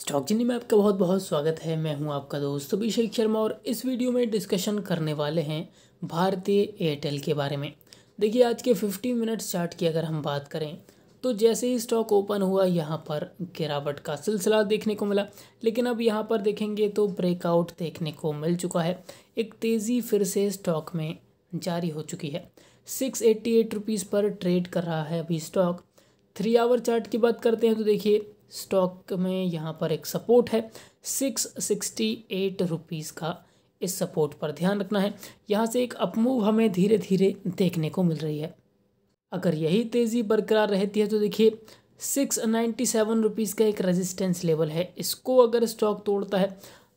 stock जिनी में आपका बहुत बहुत स्वागत है मैं हूं आपका दोस्त अभिषेक शर्मा और इस वीडियो में डिस्कशन करने वाले हैं भारतीय एयरटेल के बारे में देखिए आज के 15 मिनट्स चार्ट की अगर हम बात करें तो जैसे ही स्टॉक ओपन हुआ यहाँ पर गिरावट का सिलसिला देखने को मिला लेकिन अब यहाँ पर देखेंगे तो ब्रेकआउट देखने को मिल चुका है एक तेज़ी फिर से स्टॉक में जारी हो चुकी है सिक्स एट्टी एट रुपीज़ पर ट्रेड कर रहा है अभी स्टॉक थ्री आवर चार्ट की बात करते हैं तो देखिए स्टॉक में यहाँ पर एक सपोर्ट है सिक्स सिक्सटी एट रुपीज़ का इस सपोर्ट पर ध्यान रखना है यहाँ से एक अपमूव हमें धीरे धीरे देखने को मिल रही है अगर यही तेज़ी बरकरार रहती है तो देखिए सिक्स नाइन्टी सेवन रुपीज़ का एक रेजिस्टेंस लेवल है इसको अगर स्टॉक तोड़ता है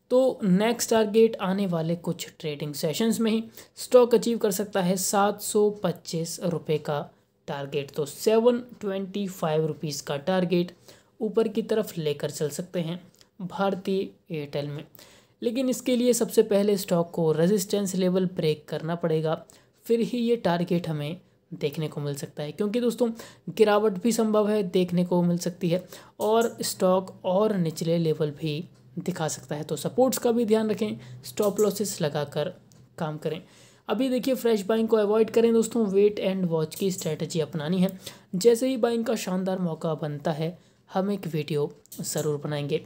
तो नेक्स्ट टारगेट आने वाले कुछ ट्रेडिंग सेशंस में ही स्टॉक अचीव कर सकता है सात सौ पच्चीस रुपये का टारगेट तो सेवन ट्वेंटी फाइव रुपीज़ का टारगेट ऊपर की तरफ लेकर चल सकते हैं भारतीय एयरटेल में लेकिन इसके लिए सबसे पहले स्टॉक को रेजिस्टेंस लेवल ब्रेक करना पड़ेगा फिर ही ये टारगेट हमें देखने को मिल सकता है क्योंकि दोस्तों गिरावट भी संभव है देखने को मिल सकती है और स्टॉक और निचले लेवल भी दिखा सकता है तो सपोर्ट्स का भी ध्यान रखें स्टॉप लॉसेस लगाकर काम करें अभी देखिए फ्रेश बाइंग को अवॉइड करें दोस्तों वेट एंड वॉच की स्ट्रैटेजी अपनानी है जैसे ही बाइंग का शानदार मौका बनता है हम एक वीडियो ज़रूर बनाएंगे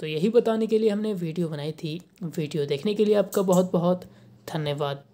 तो यही बताने के लिए हमने वीडियो बनाई थी वीडियो देखने के लिए आपका बहुत बहुत धन्यवाद